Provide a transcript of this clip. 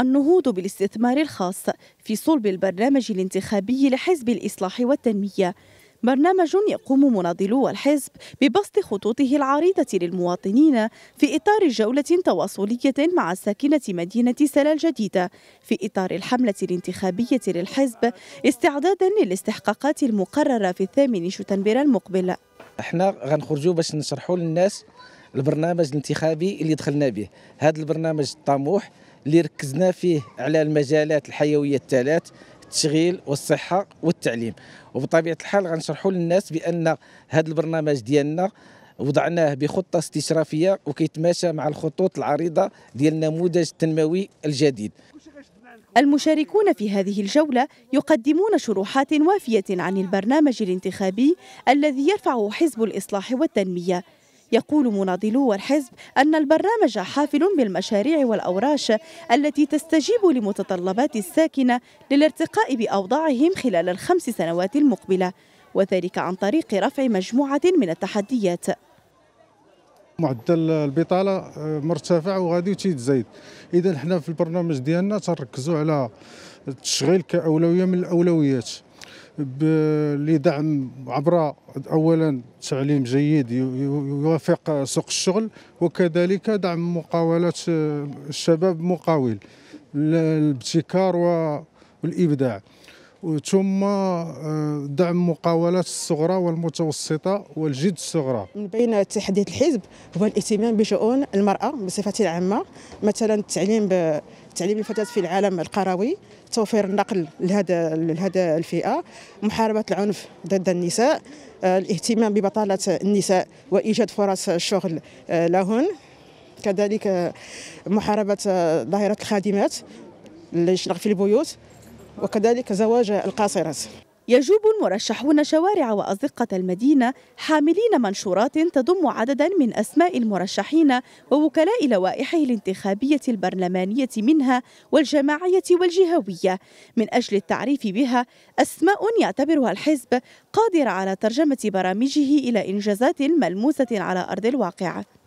النهوض بالاستثمار الخاص في صلب البرنامج الانتخابي لحزب الإصلاح والتنمية برنامج يقوم مناضلو الحزب ببسط خطوطه العريضة للمواطنين في إطار جولة تواصلية مع ساكنة مدينة سلا الجديدة في إطار الحملة الانتخابية للحزب استعدادا للاستحقاقات المقررة في الثامن شتنبر المقبل احنا غنخرجوا باش نشرحوا للناس البرنامج الانتخابي اللي دخلنا به هذا البرنامج الطموح اللي ركزنا فيه على المجالات الحيويه الثلاث التشغيل والصحه والتعليم وبطبيعه الحال غنشرحوا للناس بان هذا البرنامج ديالنا وضعناه بخطه استشرافيه وكيتماشى مع الخطوط العريضه ديال النموذج التنموي الجديد المشاركون في هذه الجولة يقدمون شروحات وافية عن البرنامج الانتخابي الذي يرفعه حزب الإصلاح والتنمية يقول مناضلو الحزب أن البرنامج حافل بالمشاريع والأوراش التي تستجيب لمتطلبات الساكنة للارتقاء بأوضاعهم خلال الخمس سنوات المقبلة وذلك عن طريق رفع مجموعة من التحديات معدل البطاله آه، مرتفع وغادي تيتزايد اذا حنا في البرنامج ديالنا تنركزوا على التشغيل كاولويه من الاولويات لدعم عبر اولا تعليم جيد يوافق سوق الشغل وكذلك دعم مقاولات آه، الشباب مقاول الابتكار والابداع ثم آه، دعم مقاولات الصغرى والمتوسطة والجد الصغرى من بين تحديات الحزب هو الاهتمام بشؤون المرأة بصفة عامة مثلا التعليم تعليم الفتاة في العالم القروي توفير النقل لهذا لهذا الفئة محاربة العنف ضد النساء آه، الاهتمام ببطالة النساء وإيجاد فرص الشغل آه، لهن كذلك محاربة ظاهرة الخادمات اللي في البيوت وكذلك زواج القاصرة يجوب المرشحون شوارع وأزقة المدينة حاملين منشورات تضم عددا من أسماء المرشحين ووكلاء لوائحه الانتخابية البرلمانية منها والجماعية والجهوية من أجل التعريف بها أسماء يعتبرها الحزب قادرة على ترجمة برامجه إلى إنجازات ملموسة على أرض الواقع